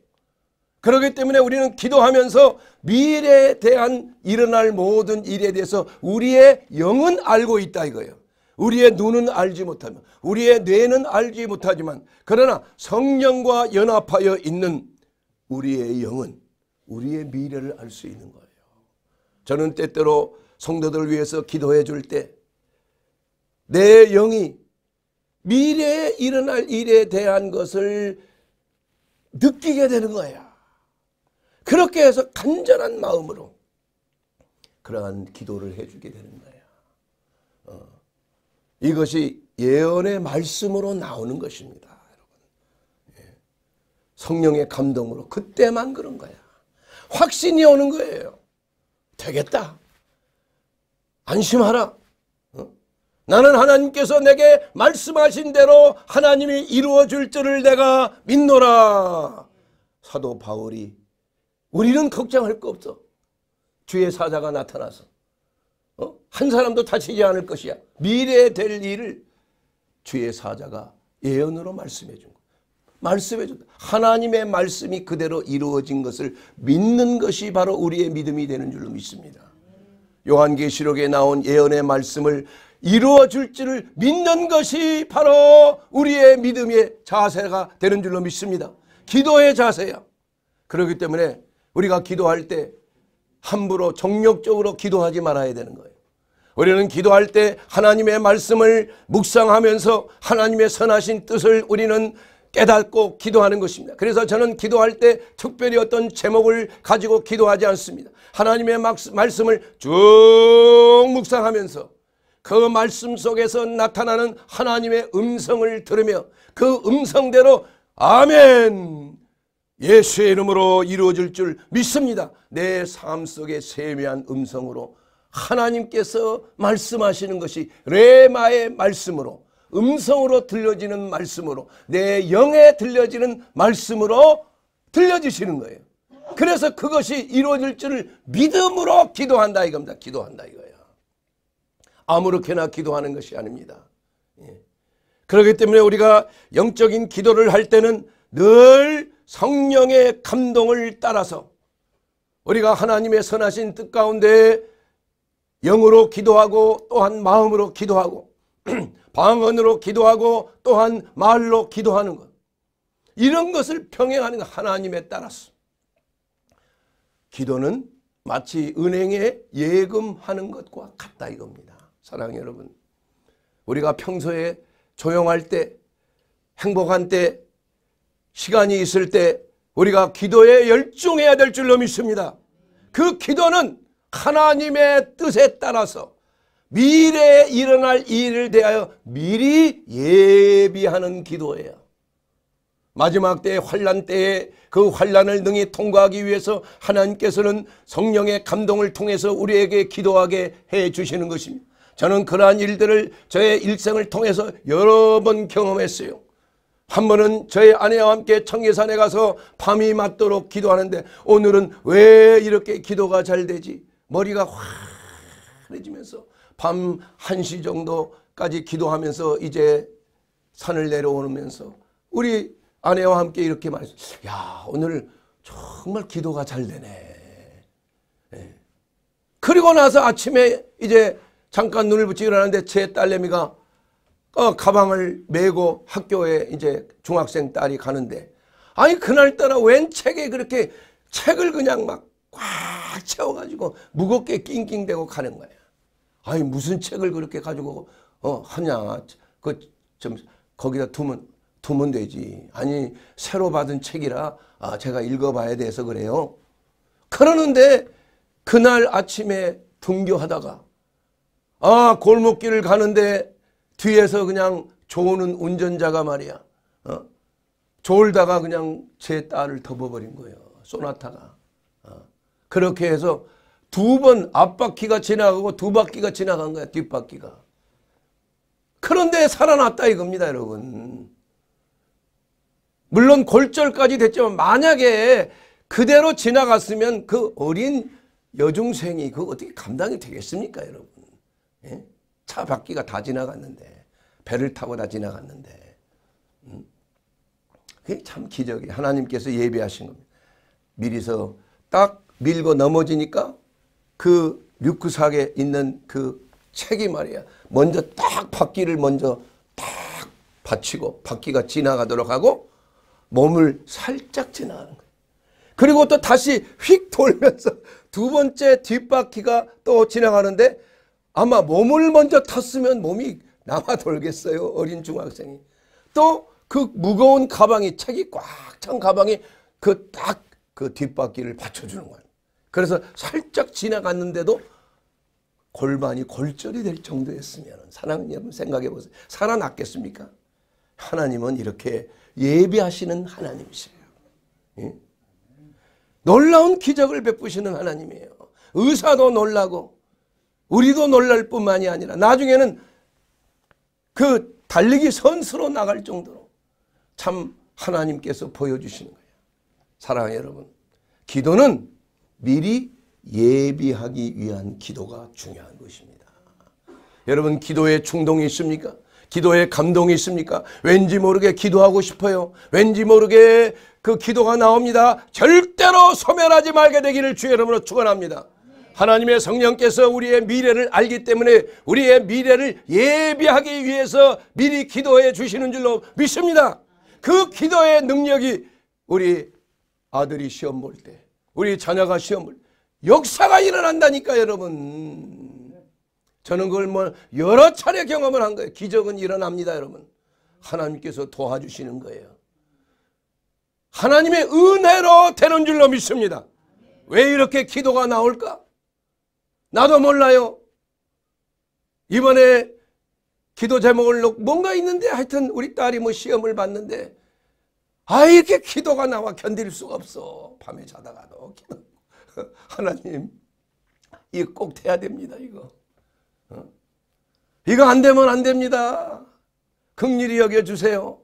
그렇기 때문에 우리는 기도하면서 미래에 대한 일어날 모든 일에 대해서 우리의 영은 알고 있다 이거예요. 우리의 눈은 알지 못하며 우리의 뇌는 알지 못하지만 그러나 성령과 연합하여 있는 우리의 영은 우리의 미래를 알 수 있는 거예요. 저는 때때로 성도들을 위해서 기도해 줄 때 내 영이 미래에 일어날 일에 대한 것을 느끼게 되는 거야. 그렇게 해서 간절한 마음으로 그러한 기도를 해주게 되는 이것이 예언의 말씀으로 나오는 것입니다. 여러분. 예. 성령의 감동으로 그때만 그런 거야. 확신이 오는 거예요. 되겠다. 안심하라. 어? 나는 하나님께서 내게 말씀하신 대로 하나님이 이루어 줄 줄을 내가 믿노라. 사도 바울이 우리는 걱정할 거 없어. 주의 사자가 나타나서 어? 한 사람도 다치지 않을 것이야. 미래에 될 일을 주의 사자가 예언으로 말씀해 준 거. 말씀해 준다. 하나님의 말씀이 그대로 이루어진 것을 믿는 것이 바로 우리의 믿음이 되는 줄로 믿습니다. 요한계시록에 나온 예언의 말씀을 이루어 줄 줄을 믿는 것이 바로 우리의 믿음의 자세가 되는 줄로 믿습니다. 기도의 자세야. 그렇기 때문에 우리가 기도할 때 함부로 정력적으로 기도하지 말아야 되는 거예요. 우리는 기도할 때 하나님의 말씀을 묵상하면서 하나님의 선하신 뜻을 우리는 깨닫고 기도하는 것입니다. 그래서 저는 기도할 때 특별히 어떤 제목을 가지고 기도하지 않습니다. 하나님의 말씀을 쭉 묵상하면서 그 말씀 속에서 나타나는 하나님의 음성을 들으며 그 음성대로 아멘 예수의 이름으로 이루어질 줄 믿습니다. 내 삶 속의 세미한 음성으로 하나님께서 말씀하시는 것이 레마의 말씀으로 음성으로 들려지는 말씀으로 내 영에 들려지는 말씀으로 들려지시는 거예요. 그래서 그것이 이루어질 줄 믿음으로 기도한다 이겁니다. 기도한다 이거야. 아무렇게나 기도하는 것이 아닙니다. 예. 그렇기 때문에 우리가 영적인 기도를 할 때는 늘 성령의 감동을 따라서 우리가 하나님의 선하신 뜻 가운데 영으로 기도하고 또한 마음으로 기도하고 [clears throat] 방언으로 기도하고 또한 말로 기도하는 것 이런 것을 평행하는 하나님에 따라서 기도는 마치 은행에 예금하는 것과 같다 이겁니다. 사랑해 여러분 우리가 평소에 조용할 때 행복한 때 시간이 있을 때 우리가 기도에 열중해야 될 줄로 믿습니다. 그 기도는 하나님의 뜻에 따라서 미래에 일어날 일을 대하여 미리 예비하는 기도예요. 마지막 때의 환란 때에 그 환란을 능히 통과하기 위해서 하나님께서는 성령의 감동을 통해서 우리에게 기도하게 해 주시는 것입니다. 저는 그러한 일들을 저의 일생을 통해서 여러 번 경험했어요. 한 번은 저희 아내와 함께 청계산에 가서 밤이 맞도록 기도하는데 오늘은 왜 이렇게 기도가 잘 되지? 머리가 환해지면서 밤 1시 정도까지 기도하면서 이제 산을 내려오면서 우리 아내와 함께 이렇게 말했어요. 야 오늘 정말 기도가 잘 되네. 네. 그리고 나서 아침에 이제 잠깐 눈을 붙이고 일어나는데 제 딸내미가 어, 가방을 메고 학교에 이제 중학생 딸이 가는데 아니 그날따라 웬 책에 그렇게 책을 그냥 막 꽉 채워가지고 무겁게 낑낑대고 가는 거야. 아니 무슨 책을 그렇게 가지고 어, 하냐. 그좀 거기다 두면 두면 되지. 아니 새로 받은 책이라 아, 제가 읽어봐야 돼서 그래요. 그러는데 그날 아침에 등교하다가 아 골목길을 가는데 뒤에서 그냥 조는 운전자가 말이야. 어? 졸다가 그냥 제 딸을 덮어버린 거예요. 소나타가. 어. 그렇게 해서 두 번 앞바퀴가 지나가고 두 바퀴가 지나간 거야. 뒷바퀴가. 그런데 살아났다 이겁니다. 여러분. 물론 골절까지 됐지만 만약에 그대로 지나갔으면 그 어린 여중생이 그 어떻게 감당이 되겠습니까 여러분. 예? 차 바퀴가 다 지나갔는데. 배를 타고 다 지나갔는데 음? 그게 참 기적이 하나님께서 예비하신 겁니다. 미리서 딱 밀고 넘어지니까 그 류크삭에 있는 그 책이 말이야 먼저 딱 바퀴를 먼저 딱 받치고 바퀴가 지나가도록 하고 몸을 살짝 지나가는 거예요. 그리고 또 다시 휙 돌면서 두 번째 뒷바퀴가 또 지나가는데 아마 몸을 먼저 탔으면 몸이 남아 돌겠어요. 어린 중학생이. 또 그 무거운 가방이 책이 꽉 찬 가방이 그 딱그 그 뒷바퀴를 받쳐주는 거예요. 그래서 살짝 지나갔는데도 골반이 골절이 될 정도였으면 사랑님 생각해 보세요. 살아났겠습니까? 하나님은 이렇게 예비하시는 하나님이세요. 예? 놀라운 기적을 베푸시는 하나님이에요. 의사도 놀라고 우리도 놀랄 뿐만이 아니라 나중에는 그 달리기 선수로 나갈 정도로 참 하나님께서 보여주시는 거예요. 사랑하는 여러분 기도는 미리 예비하기 위한 기도가 중요한 것입니다. 여러분 기도에 충동이 있습니까? 기도에 감동이 있습니까? 왠지 모르게 기도하고 싶어요. 왠지 모르게 그 기도가 나옵니다. 절대로 소멸하지 말게 되기를 주의 름으로 축원합니다. 하나님의 성령께서 우리의 미래를 알기 때문에 우리의 미래를 예비하기 위해서 미리 기도해 주시는 줄로 믿습니다. 그 기도의 능력이 우리 아들이 시험 볼 때, 우리 자녀가 시험 볼 역사가 일어난다니까 여러분. 저는 그걸 뭐 여러 차례 경험을 한 거예요. 기적은 일어납니다 여러분. 하나님께서 도와주시는 거예요. 하나님의 은혜로 되는 줄로 믿습니다. 왜 이렇게 기도가 나올까? 나도 몰라요. 이번에 기도 제목을 놓고 뭔가 있는데 하여튼 우리 딸이 뭐 시험을 봤는데 아 이렇게 기도가 나와 견딜 수가 없어. 밤에 자다가도 기도. [laughs] 하나님 이거 꼭 돼야 됩니다 이거. 어? 이거 안 되면 안 됩니다. 긍일이 여겨주세요.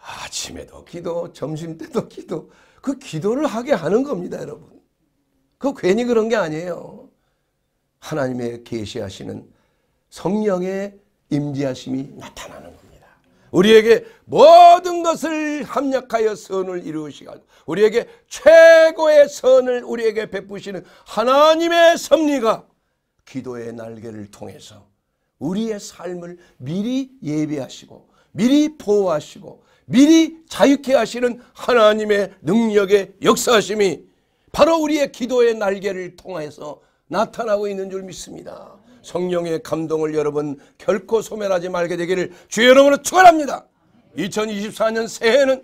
아침에도 기도 점심 때도 기도 그 기도를 하게 하는 겁니다 여러분. 그 괜히 그런 게 아니에요. 하나님의 계시하시는 성령의 임재하심이 나타나는 겁니다. 우리에게 모든 것을 합력하여 선을 이루시고 우리에게 최고의 선을 우리에게 베푸시는 하나님의 섭리가 기도의 날개를 통해서 우리의 삶을 미리 예배하시고 미리 보호하시고 미리 자유케 하시는 하나님의 능력의 역사심이 바로 우리의 기도의 날개를 통해서 나타나고 있는 줄 믿습니다. 성령의 감동을 여러분 결코 소멸하지 말게 되기를 주의 이름으로 축원합니다. 2024년 새해는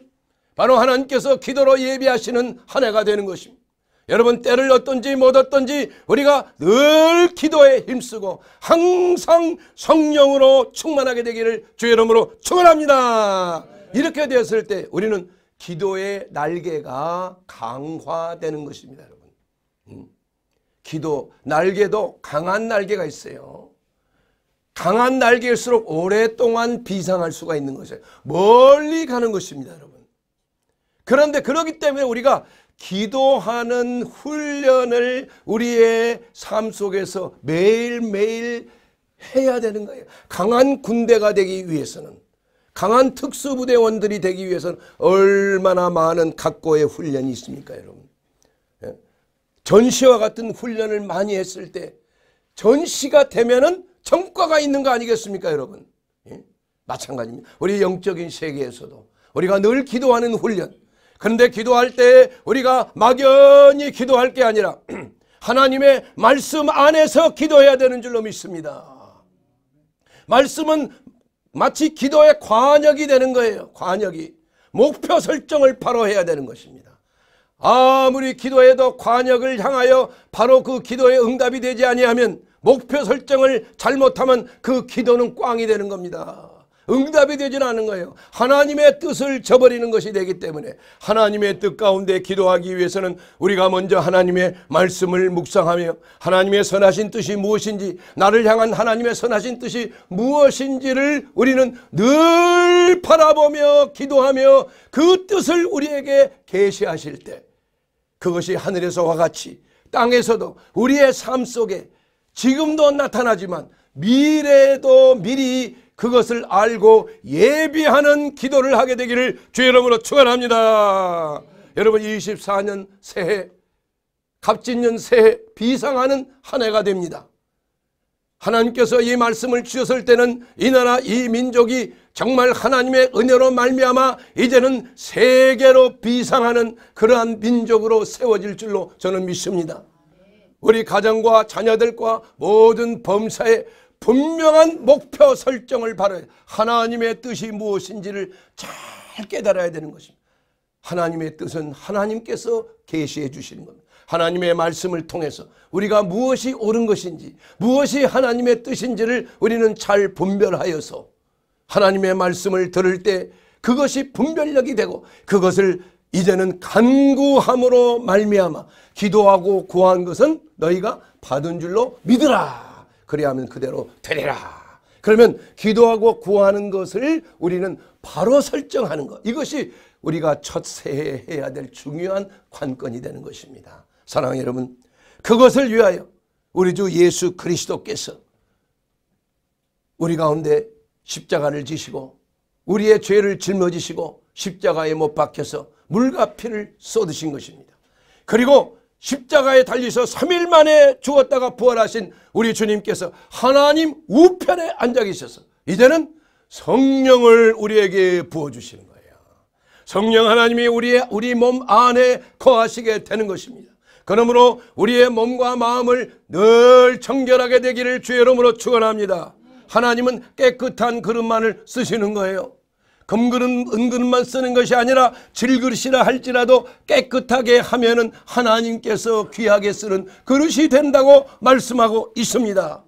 바로 하나님께서 기도로 예비하시는 한 해가 되는 것입니다. 여러분 때를 어떤지 못 어떤지 우리가 늘 기도에 힘쓰고 항상 성령으로 충만하게 되기를 주의 이름으로 축원합니다. 이렇게 되었을 때 우리는 기도의 날개가 강화되는 것입니다, 여러분. 음. 기도 날개도 강한 날개가 있어요. 강한 날개일수록 오랫동안 비상할 수가 있는 것이 멀리 가는 것입니다, 여러분. 그런데 그러기 때문에 우리가 기도하는 훈련을 우리의 삶 속에서 매일매일 해야 되는 거예요. 강한 군대가 되기 위해서는 강한 특수부대원들이 되기 위해서는 얼마나 많은 각고의 훈련이 있습니까, 여러분. 전시와 같은 훈련을 많이 했을 때 전시가 되면은 정과가 있는 거 아니겠습니까 여러분 예? 마찬가지입니다 우리 영적인 세계에서도 우리가 늘 기도하는 훈련 그런데 기도할 때 우리가 막연히 기도할 게 아니라 [clears throat] 하나님의 말씀 안에서 기도해야 되는 줄로 믿습니다 말씀은 마치 기도의 관역이 되는 거예요 관역이 목표 설정을 바로 해야 되는 것입니다 아무리 기도해도 관역을 향하여 바로 그기도에 응답이 되지 아니하면 목표 설정을 잘못하면 그 기도는 꽝이 되는 겁니다. 응답이 되지 않은 거예요. 하나님의 뜻을 저버리는 것이 되기 때문에 하나님의 뜻 가운데 기도하기 위해서는 우리가 먼저 하나님의 말씀을 묵상하며 하나님의 선하신 뜻이 무엇인지 나를 향한 하나님의 선하신 뜻이 무엇인지를 우리는 늘 바라보며 기도하며 그 뜻을 우리에게 계시하실 때 그것이 하늘에서와 같이 땅에서도 우리의 삶 속에 지금도 나타나지만 미래에도 미리 그것을 알고 예비하는 기도를 하게 되기를 주의 이름으로 축원합니다. 여러분 24년 새해 갑진년 새해 비상하는 한 해가 됩니다. 하나님께서 이 말씀을 주셨을 때는 이 나라 이 민족이 정말 하나님의 은혜로 말미암아 이제는 세계로 비상하는 그러한 민족으로 세워질 줄로 저는 믿습니다. 우리 가정과 자녀들과 모든 범사에 분명한 목표 설정을 바라 하나님의 뜻이 무엇인지를 잘 깨달아야 되는 것입니다. 하나님의 뜻은 하나님께서 계시해 주시는 겁니다. 하나님의 말씀을 통해서 우리가 무엇이 옳은 것인지 무엇이 하나님의 뜻인지를 우리는 잘 분별하여서 하나님의 말씀을 들을 때 그것이 분별력이 되고 그것을 이제는 간구함으로 말미암아 기도하고 구한 것은 너희가 받은 줄로 믿으라. 그리하면 그대로 되리라. 그러면 기도하고 구하는 것을 우리는 바로 설정하는 것. 이것이 우리가 첫 새해에 해야 될 중요한 관건이 되는 것입니다. 사랑하는 여러분, 그것을 위하여 우리 주 예수 그리스도께서 우리 가운데 십자가를 지시고 우리의 죄를 짊어지시고 십자가에 못 박혀서 물과 피를 쏟으신 것입니다. 그리고 십자가에 달리서 3일 만에 죽었다가 부활하신 우리 주님께서 하나님 우편에 앉아 계셔서 이제는 성령을 우리에게 부어주시는 거예요. 성령 하나님이 우리의 우리 몸 안에 거하시게 되는 것입니다. 그러므로 우리의 몸과 마음을 늘 청결하게 되기를 주의 이름으로 축원합니다. 하나님은 깨끗한 그릇만을 쓰시는 거예요. 금그릇 은그릇만 쓰는 것이 아니라 질그릇이라 할지라도 깨끗하게 하면은 하나님께서 귀하게 쓰는 그릇이 된다고 말씀하고 있습니다.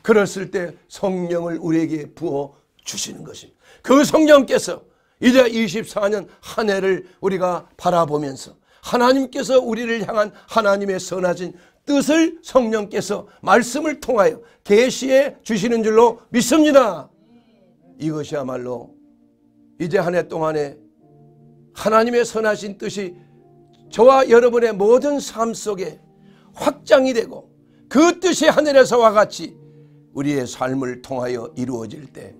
그랬을 때 성령을 우리에게 부어 주시는 것입니다. 그 성령께서 이제 24년 한 해를 우리가 바라보면서 하나님께서 우리를 향한 하나님의 선하신 뜻을 성령께서 말씀을 통하여 계시해 주시는 줄로 믿습니다. 이것이야말로 이제 한 해 동안에 하나님의 선하신 뜻이 저와 여러분의 모든 삶 속에 확장이 되고 그 뜻이 하늘에서와 같이 우리의 삶을 통하여 이루어질 때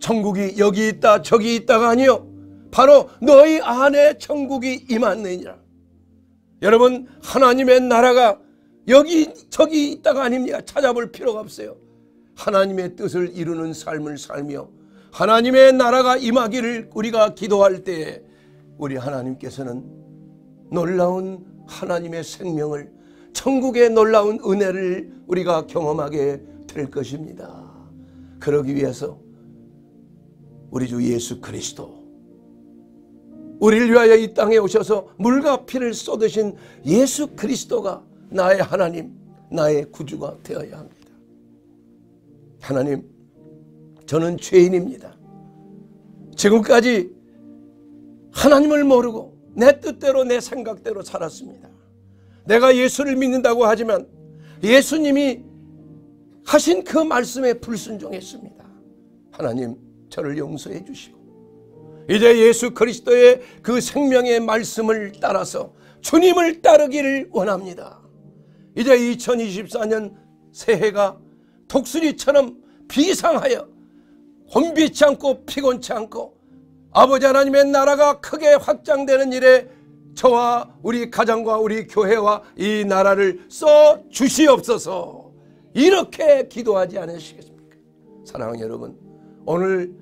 천국이 여기 있다 저기 있다가 아니요 바로 너희 안에 천국이 임하느니라 여러분 하나님의 나라가 여기 저기 있다가 아닙니까 찾아볼 필요가 없어요. 하나님의 뜻을 이루는 삶을 살며 하나님의 나라가 임하기를 우리가 기도할 때 우리 하나님께서는 놀라운 하나님의 생명을 천국의 놀라운 은혜를 우리가 경험하게 될 것입니다. 그러기 위해서 우리 주 예수 그리스도 우리를 위하여 이 땅에 오셔서 물과 피를 쏟으신 예수 그리스도가 나의 하나님, 나의 구주가 되어야 합니다. 하나님, 저는 죄인입니다. 지금까지 하나님을 모르고 내 뜻대로 내 생각대로 살았습니다. 내가 예수를 믿는다고 하지만 예수님이 하신 그 말씀에 불순종했습니다. 하나님, 저를 용서해 주시고 이제 예수 그리스도의 그 생명의 말씀을 따라서 주님을 따르기를 원합니다. 이제 2024년 새해가 독수리처럼 비상하여 혼비치 않고 피곤치 않고 아버지 하나님의 나라가 크게 확장되는 일에 저와 우리 가정과 우리 교회와 이 나라를 써 주시옵소서 이렇게 기도하지 않으시겠습니까? 사랑하는 여러분 오늘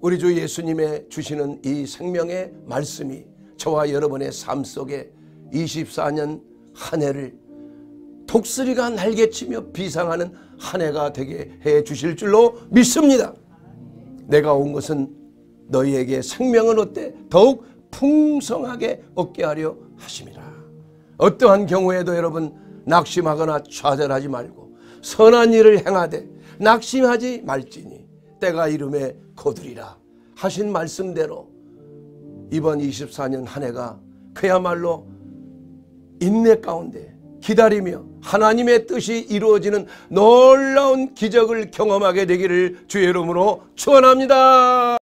우리 주 예수님의 주시는 이 생명의 말씀이 저와 여러분의 삶 속에 24년 한 해를 독수리가 날개치며 비상하는 한 해가 되게 해 주실 줄로 믿습니다. 내가 온 것은 너희에게 생명을 얻되 더욱 풍성하게 얻게 하려 하심이라. 어떠한 경우에도 여러분 낙심하거나 좌절하지 말고 선한 일을 행하되 낙심하지 말지니 때가 이름에 거두리라 하신 말씀대로 이번 24년 한 해가 그야말로 인내 가운데 기다리며 하나님의 뜻이 이루어지는 놀라운 기적을 경험하게 되기를 주의 이름으로 축원합니다.